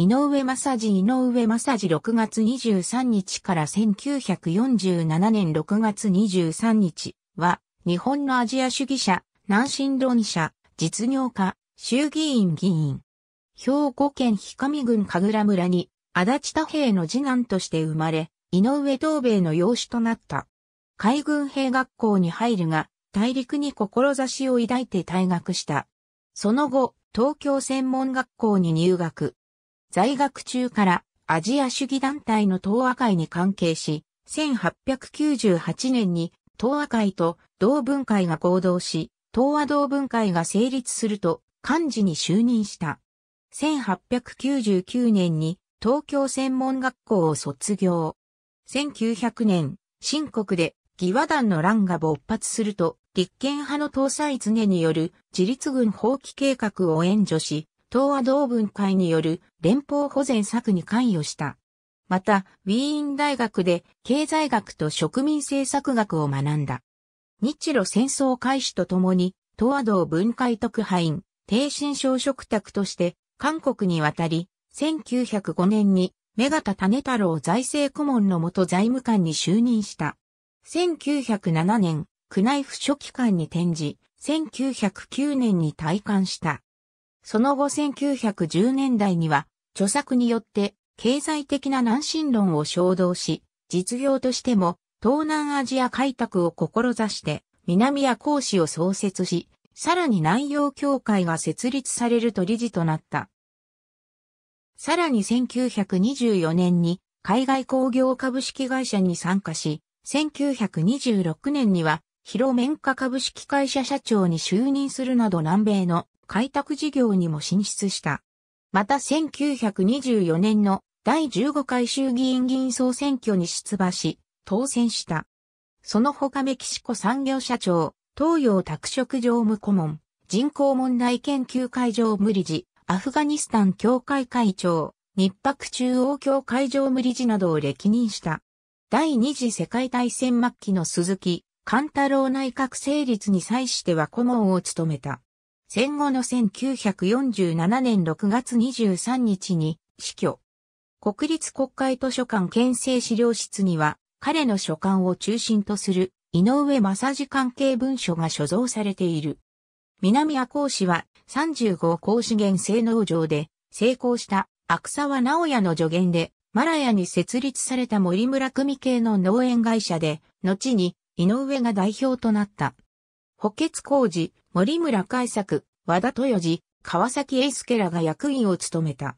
井上正治井上正治6月23日から1947年6月23日は、日本のアジア主義者、南進論者、実業家、衆議院議員。兵庫県氷上郡神楽村に、足立太平の次男として生まれ、井上東米の養子となった。海軍兵学校に入るが、大陸に志を抱いて退学した。その後、東京専門学校に入学。在学中からアジア主義団体の東亜会に関係し、1898年に東亜会と同文会が合同し、東亜同文会が成立すると幹事に就任した。1899年に東京専門学校を卒業。1900年、新国で義和団の乱が勃発すると、立憲派の東西常による自立軍放棄計画を援助し、東亜同文会による連邦保全策に関与した。また、ウィーン大学で経済学と植民政策学を学んだ。日露戦争開始とともに、東亜道文会特派員、低身小食卓として韓国に渡り、1905年に目方種太郎財政顧問の元財務官に就任した。1907年、区内府書記官に転じ、1909年に退官した。その後1910年代には、著作によって経済的な南進論を衝動し、実業としても東南アジア開拓を志して南谷講師を創設し、さらに南洋協会が設立されると理事となった。さらに1924年に海外工業株式会社に参加し、1926年には広面化株式会社社長に就任するなど南米の開拓事業にも進出した。また1924年の第15回衆議院議員総選挙に出馬し、当選した。その他メキシコ産業社長、東洋拓殖常務顧問、人口問題研究会常務理事、アフガニスタン協会会長、日白中央協会常務理事などを歴任した。第二次世界大戦末期の鈴木、勘太郎内閣成立に際しては顧問を務めた。戦後の1947年6月23日に死去。国立国会図書館県政資料室には、彼の書簡を中心とする井上正治関係文書が所蔵されている。南赤穂市は35甲資源性能上で成功した悪沢直也の助言で、マラヤに設立された森村組系の農園会社で、後に井上が代表となった。補欠工事、森村海作、和田豊二、川崎英介らが役員を務めた。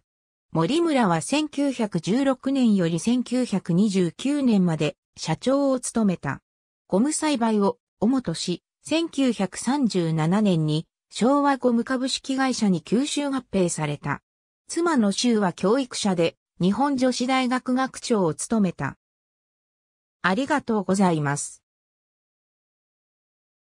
森村は1916年より1929年まで社長を務めた。ゴム栽培を、おもとし、1937年に昭和ゴム株式会社に吸収合併された。妻の州は教育者で日本女子大学学長を務めた。ありがとうございます。